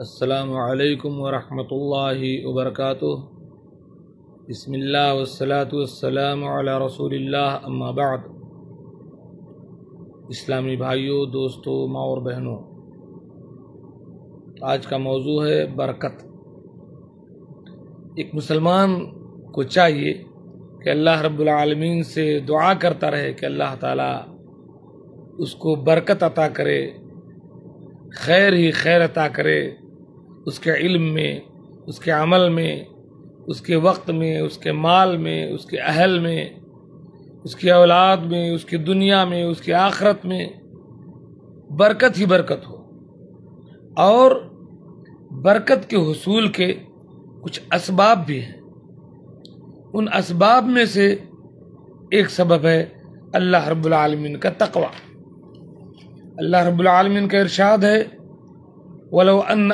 السلام علیکم ورحمۃ اللہ وبرکاتہ بسم اللہ والصلاة والسلام علی رسول اللہ اما بعد اسلامی بھائیوں دوستوں ماں اور بہنوں آج کا موضوع ہے برکت ایک مسلمان کو چاہیے کہ اللہ رب العالمین سے دعا کرتا رہے کہ اللہ تعالیٰ اس کو برکت عطا کرے خیر ہی خیر عطا کرے اس کے علم میں اس کے عمل میں اس کے وقت میں اس کے مال میں اس کے اہل میں اس کی اولاد میں اس کی دنیا میں اس کی آخرت میں برکت ہی برکت ہو اور برکت کے حصول کے کچھ اسباب بھی ہیں ان اسباب میں سے ایک سبب ہے اللہ رب العالمین کا تقوی اللہ رب العالمین کا ارشاد ہے ولو ان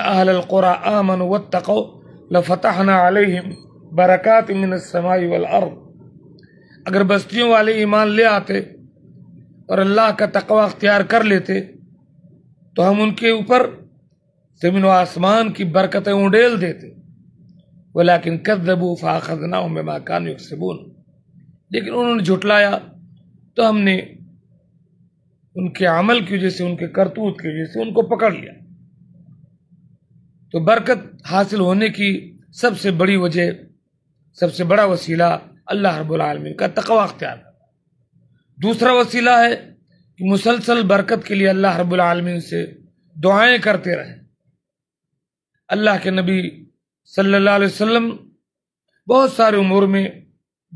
واتقوا لفتحنا علیهم برکات من والارض اگر بستیوں والے ایمان لے آتے اور اللہ کا تقوی اختیار کر لیتے تو ہم ان کے اوپر زمین و آسمان کی برکتیں اڈیل دیتے ولیکن فاخذناهم بما کانوا یکسبون لیکن انہوں نے جھٹلایا تو ہم نے ان کے عمل کی وجہ سے ان کے کرتوت کی وجہ سے ان کو پکڑ لیا تو برکت حاصل ہونے کی سب سے بڑی وجہ سب سے بڑا وسیلہ اللہ رب العالمین کا تقوا اختیار دوسرا وسیلہ ہے کہ مسلسل برکت کے لیے اللہ رب العالمین سے دعائیں کرتے رہے اللہ کے نبی صلی اللہ علیہ وسلم بہت سارے امور میں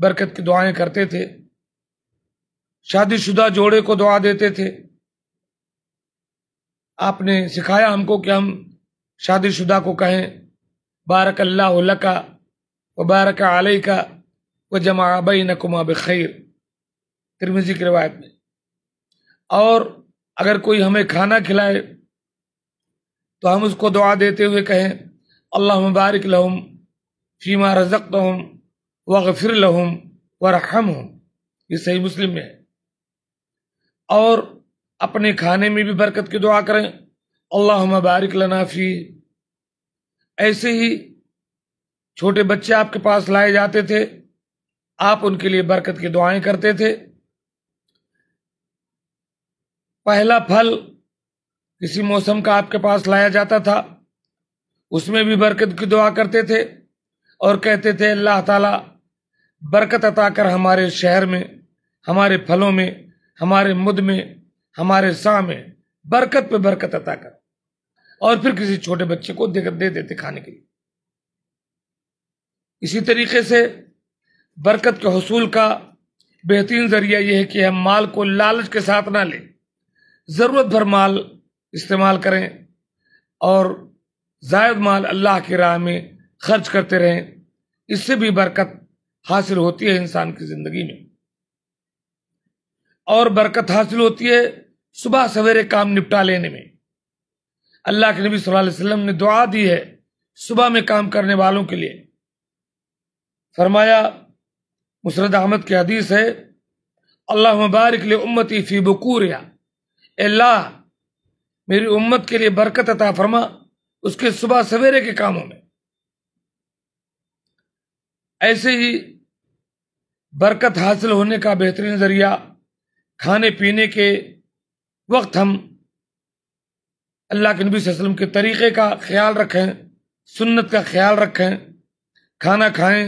برکت کی دعائیں کرتے تھے شادی شدہ جوڑے کو دعا دیتے تھے آپ نے سکھایا ہم کو کہ ہم شادی شدہ کو کہیں بارک اللہ لکا و بارک علیہ کا وہ جمع بینکما کما بخیر ترمزی کی روایت میں اور اگر کوئی ہمیں کھانا کھلائے تو ہم اس کو دعا دیتے ہوئے کہیں اللہ بارک لہم فیما رزق وغفر لہم غفیر ہوں یہ صحیح مسلم میں ہے اور اپنے کھانے میں بھی برکت کی دعا کریں اللہ مبارک لنا فی ایسے ہی چھوٹے بچے آپ کے پاس لائے جاتے تھے آپ ان کے لیے برکت کی دعائیں کرتے تھے پہلا پھل کسی موسم کا آپ کے پاس لایا جاتا تھا اس میں بھی برکت کی دعا کرتے تھے اور کہتے تھے اللہ تعالیٰ برکت عطا کر ہمارے شہر میں ہمارے پھلوں میں ہمارے مد میں ہمارے ساں میں برکت پہ برکت عطا کر اور پھر کسی چھوٹے بچے کو دے, دے دیتے کھانے کے لیے اسی طریقے سے برکت کے حصول کا بہترین ذریعہ یہ ہے کہ ہم مال کو لالچ کے ساتھ نہ لیں ضرورت بھر مال استعمال کریں اور زائد مال اللہ کی راہ میں خرچ کرتے رہیں اس سے بھی برکت حاصل ہوتی ہے انسان کی زندگی میں اور برکت حاصل ہوتی ہے صبح سویرے کام نپٹا لینے میں اللہ کے نبی صلی اللہ علیہ وسلم نے دعا دی ہے صبح میں کام کرنے والوں کے لیے فرمایا مسرد احمد کی حدیث ہے اللہ مبارک لے امتی فی بکوریا اللہ میری امت کے لیے برکت عطا فرما اس کے صبح سویرے کے کاموں میں ایسے ہی برکت حاصل ہونے کا بہترین ذریعہ کھانے پینے کے وقت ہم اللہ کے نبی صلی اللہ علیہ وسلم کے طریقے کا خیال رکھیں سنت کا خیال رکھیں کھانا کھائیں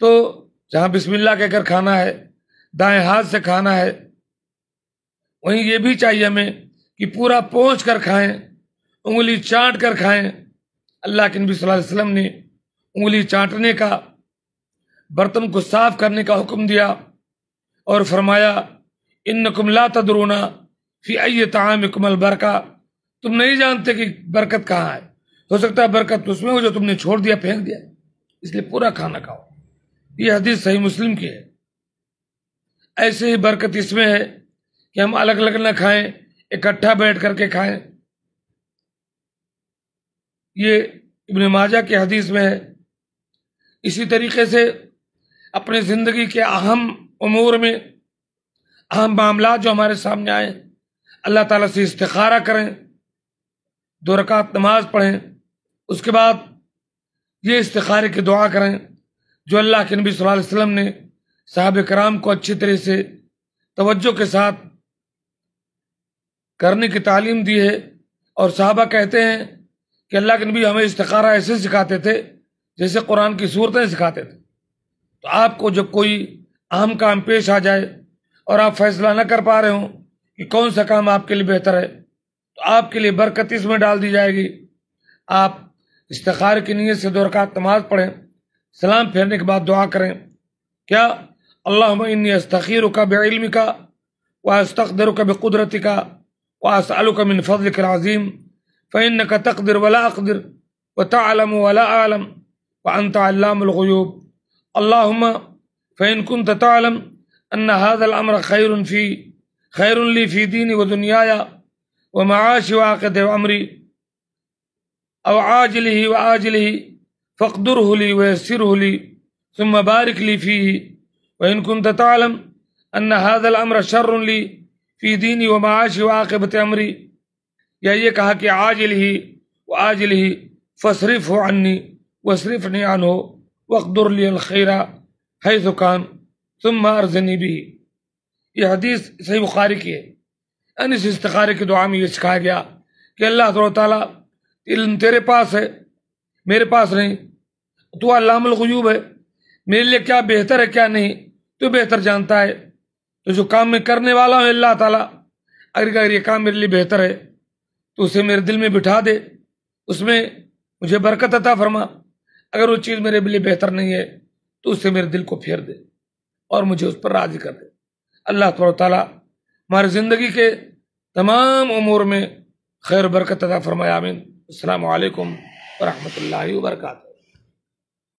تو جہاں بسم اللہ کے کر کھانا ہے دائیں ہاتھ سے کھانا ہے وہیں یہ بھی چاہیے ہمیں کہ پورا پہنچ کر کھائیں انگلی چاٹ کر کھائیں اللہ کے نبی صلی اللہ علیہ وسلم نے انگلی چاٹنے کا برتن کو صاف کرنے کا حکم دیا اور فرمایا ان لا تدرونا فی آئیے تعام کمل برکا تم نہیں جانتے کہ برکت کہاں ہے ہو سکتا ہے برکت اس میں ہو جو تم نے چھوڑ دیا پھینک دیا اس لیے پورا کھانا کھاؤ یہ حدیث صحیح مسلم کی ہے ایسے ہی برکت اس میں ہے کہ ہم الگ الگ نہ کھائیں اکٹھا بیٹھ کر کے کھائیں یہ ابن ماجہ کی حدیث میں ہے اسی طریقے سے اپنے زندگی کے اہم امور میں اہم معاملات جو ہمارے سامنے آئے اللہ تعالیٰ سے استخارہ کریں دو رکعت نماز پڑھیں اس کے بعد یہ استخارے کی دعا کریں جو اللہ کے نبی صلی اللہ علیہ وسلم نے صحاب کرام کو اچھی طرح سے توجہ کے ساتھ کرنے کی تعلیم دی ہے اور صحابہ کہتے ہیں کہ اللہ کے نبی ہمیں استخارہ ایسے سکھاتے تھے جیسے قرآن کی صورتیں سکھاتے تھے تو آپ کو جب کوئی اہم کام پیش آ جائے اور آپ فیصلہ نہ کر پا رہے ہوں کہ کون سا کام آپ کے لیے بہتر ہے تو آپ کے لیے برکت اس میں ڈال دی جائے گی آپ استخار کی نیت سے دو رکعت نماز پڑھیں سلام پھیرنے کے بعد دعا کریں کیا اللہ انی استخیر کا بے علم کا و کا بے قدرتی کا و اسلو کمن فضل کے عظیم فعن کا تقدر اقدر و تعلم ولا عالم و علام الغیوب اللہ فعن کن ان حاض الحاظ خیر خیرفی خير لي في ديني ودنياي ومعاشي وعقدي وأمري أو عاجله وآجله فاقدره لي ويسره لي ثم بارك لي فيه وإن كنت تعلم أن هذا الأمر شر لي في ديني ومعاشي وعاقبة أمري یا یہ عاجله وآجله فاصرفه عني واصرفني عنه واقدر لي الخير حيث كان ثم أرزني به یہ حدیث صحیح بخاری کی ہے یعنی اس استخارے کی دعا میں یہ سکھایا گیا کہ اللہ تعالیٰ تعالیٰ علم تیرے پاس ہے میرے پاس نہیں تو علام الغیوب ہے میرے لیے کیا بہتر ہے کیا نہیں تو بہتر جانتا ہے تو جو کام میں کرنے والا ہوں اللہ تعالیٰ اگر اگر یہ کام میرے لیے بہتر ہے تو اسے میرے دل میں بٹھا دے اس میں مجھے برکت عطا فرما اگر وہ چیز میرے لیے بہتر نہیں ہے تو اسے میرے دل کو پھیر دے اور مجھے اس پر راضی کر دے اللہ تبار تعالیٰ ہماری زندگی کے تمام امور میں خیر برکت عطا فرمایا آمین السلام علیکم ورحمۃ اللہ وبرکاتہ